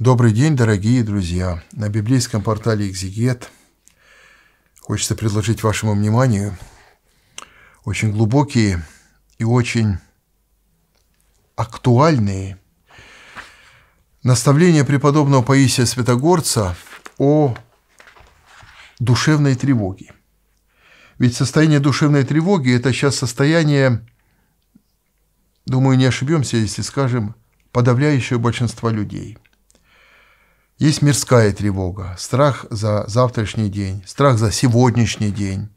Добрый день, дорогие друзья! На библейском портале «Экзегет» хочется предложить вашему вниманию очень глубокие и очень актуальные наставления преподобного Паисия Святогорца о душевной тревоге. Ведь состояние душевной тревоги – это сейчас состояние, думаю, не ошибемся, если скажем, подавляющего большинства людей – есть мирская тревога, страх за завтрашний день, страх за сегодняшний день,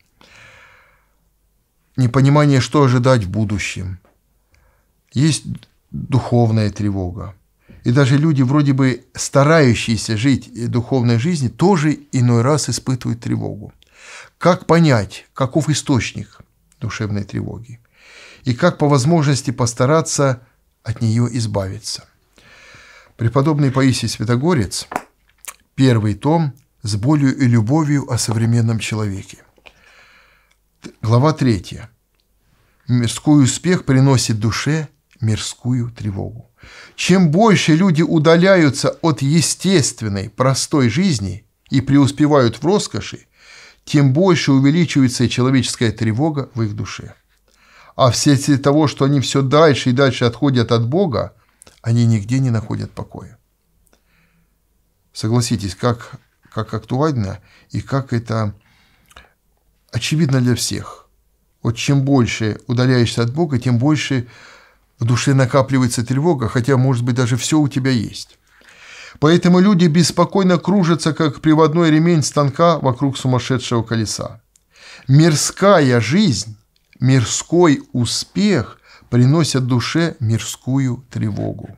непонимание, что ожидать в будущем. Есть духовная тревога. И даже люди, вроде бы старающиеся жить духовной жизнью, тоже иной раз испытывают тревогу. Как понять, каков источник душевной тревоги? И как по возможности постараться от нее избавиться? Преподобный Паисий Святогорец, первый том «С болью и любовью о современном человеке». Глава третья. Мирской успех приносит душе мирскую тревогу. Чем больше люди удаляются от естественной, простой жизни и преуспевают в роскоши, тем больше увеличивается человеческая тревога в их душе. А вследствие того, что они все дальше и дальше отходят от Бога, они нигде не находят покоя. Согласитесь, как, как актуально и как это очевидно для всех. Вот чем больше удаляешься от Бога, тем больше в душе накапливается тревога, хотя, может быть, даже все у тебя есть. Поэтому люди беспокойно кружатся, как приводной ремень станка вокруг сумасшедшего колеса. Мирская жизнь, мирской успех приносят душе мирскую тревогу.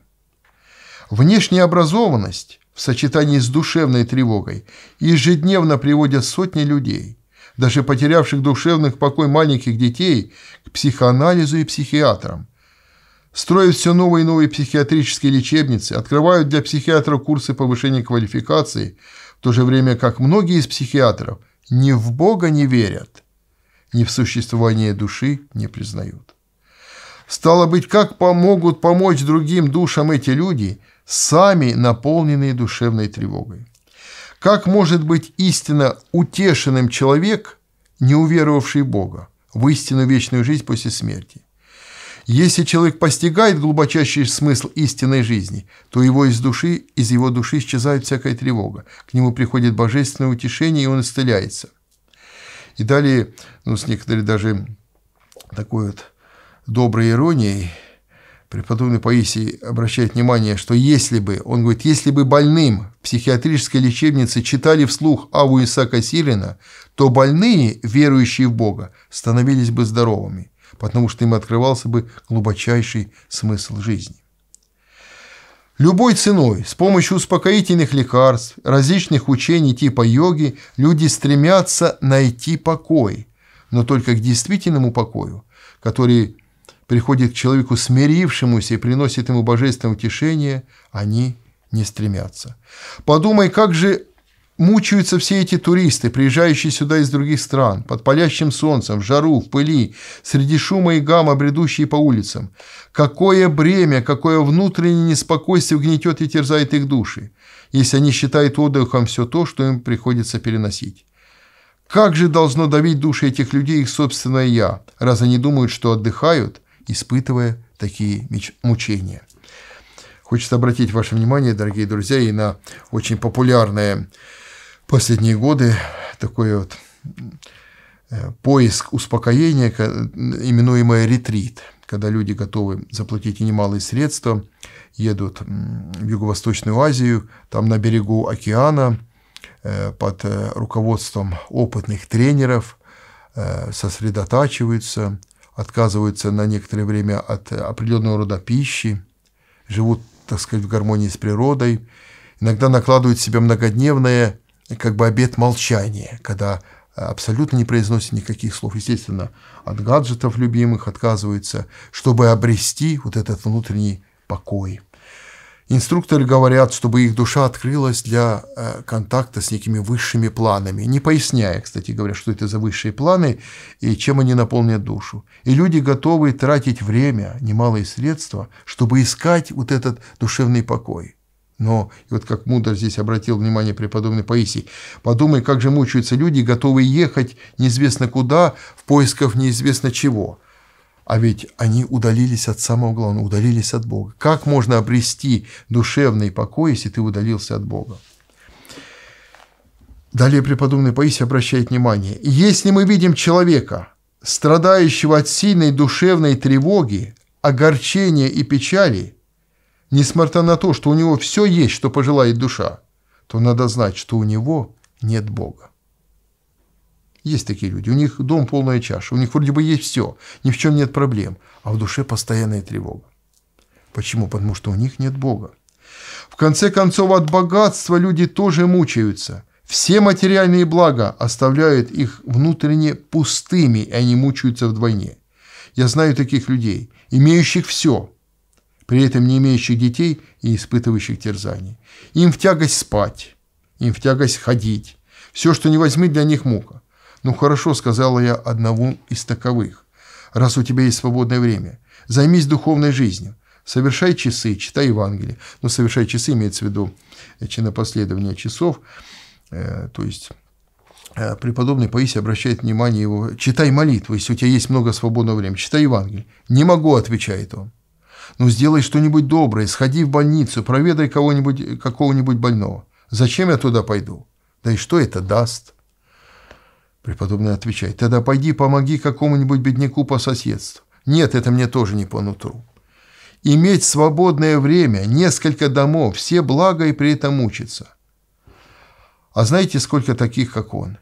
Внешняя образованность в сочетании с душевной тревогой ежедневно приводят сотни людей, даже потерявших душевных покой маленьких детей, к психоанализу и психиатрам. Строят все новые и новые психиатрические лечебницы, открывают для психиатров курсы повышения квалификации, в то же время как многие из психиатров ни в Бога не верят, ни в существование души не признают. Стало быть, как помогут помочь другим душам эти люди, сами наполненные душевной тревогой? Как может быть истинно утешенным человек, не уверовавший Бога, в истину вечную жизнь после смерти? Если человек постигает глубочайший смысл истинной жизни, то его из души, из его души исчезает всякая тревога. К нему приходит божественное утешение, и он исцеляется. И далее, ну, с некоторой даже такой вот доброй иронией преподобный Паисий обращает внимание, что если бы, он говорит, если бы больным в психиатрической лечебнице читали вслух Аву Исаака Сирина, то больные, верующие в Бога, становились бы здоровыми, потому что им открывался бы глубочайший смысл жизни. Любой ценой, с помощью успокоительных лекарств, различных учений типа йоги, люди стремятся найти покой, но только к действительному покою, который приходит к человеку смирившемуся и приносит ему божественное утешение, они не стремятся. Подумай, как же мучаются все эти туристы, приезжающие сюда из других стран, под палящим солнцем, в жару, в пыли, среди шума и гамма, бредущие по улицам. Какое бремя, какое внутреннее неспокойствие гнетет и терзает их души, если они считают отдыхом все то, что им приходится переносить. Как же должно давить души этих людей их собственное «я», раз они думают, что отдыхают, испытывая такие мучения. Хочется обратить ваше внимание, дорогие друзья, и на очень популярное последние годы такое вот э, поиск успокоения, именуемое ретрит, когда люди готовы заплатить немалые средства, едут в Юго-Восточную Азию, там на берегу океана э, под э, руководством опытных тренеров сосредотачиваются, отказываются на некоторое время от э, определенного рода пищи, живут, так сказать, в гармонии с природой, иногда накладывают себе многодневное как бы обед молчания, когда абсолютно не произносят никаких слов, естественно, от гаджетов любимых отказываются, чтобы обрести вот этот внутренний покой. Инструкторы говорят, чтобы их душа открылась для э, контакта с некими высшими планами, не поясняя, кстати говоря, что это за высшие планы и чем они наполнят душу. И люди готовы тратить время, немалые средства, чтобы искать вот этот душевный покой. Но, и вот как мудро здесь обратил внимание преподобный Паисий, подумай, как же мучаются люди, готовые ехать неизвестно куда в поисках неизвестно чего – а ведь они удалились от самого главного, удалились от Бога. Как можно обрести душевный покой, если ты удалился от Бога? Далее преподобный Паисий обращает внимание. Если мы видим человека, страдающего от сильной душевной тревоги, огорчения и печали, несмотря на то, что у него все есть, что пожелает душа, то надо знать, что у него нет Бога. Есть такие люди. У них дом полная чаша. У них вроде бы есть все. Ни в чем нет проблем. А в душе постоянная тревога. Почему? Потому что у них нет Бога. В конце концов, от богатства люди тоже мучаются. Все материальные блага оставляют их внутренне пустыми, и они мучаются вдвойне. Я знаю таких людей, имеющих все, при этом не имеющих детей и испытывающих терзаний. Им в тягость спать, им в тягость ходить. Все, что не возьми, для них мука. «Ну хорошо», — сказала я одному из таковых, — «раз у тебя есть свободное время, займись духовной жизнью. Совершай часы, читай Евангелие. Ну, совершай часы имеется в виду э, чинопоследование часов, э, то есть э, преподобный Паисий обращает внимание его, читай молитву, если у тебя есть много свободного времени, читай Евангелие. «Не могу», — отвечает он. «Ну, сделай что-нибудь доброе, сходи в больницу, проведай кого-нибудь, э, какого-нибудь больного. Зачем я туда пойду? Да и что это даст?» Преподобный отвечает, тогда пойди помоги какому-нибудь бедняку по соседству. Нет, это мне тоже не по нутру. Иметь свободное время, несколько домов, все блага и при этом мучиться. А знаете, сколько таких, как он?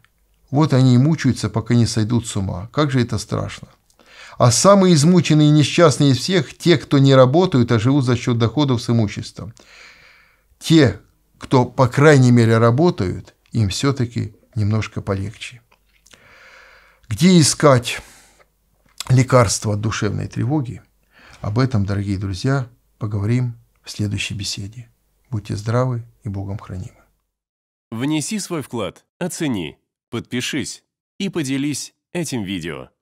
Вот они и мучаются, пока не сойдут с ума. Как же это страшно. А самые измученные и несчастные из всех – те, кто не работают, а живут за счет доходов с имуществом. Те, кто, по крайней мере, работают, им все-таки немножко полегче. Где искать лекарства от душевной тревоги? Об этом, дорогие друзья, поговорим в следующей беседе. Будьте здравы и Богом хранимы. Внеси свой вклад, оцени, подпишись и поделись этим видео.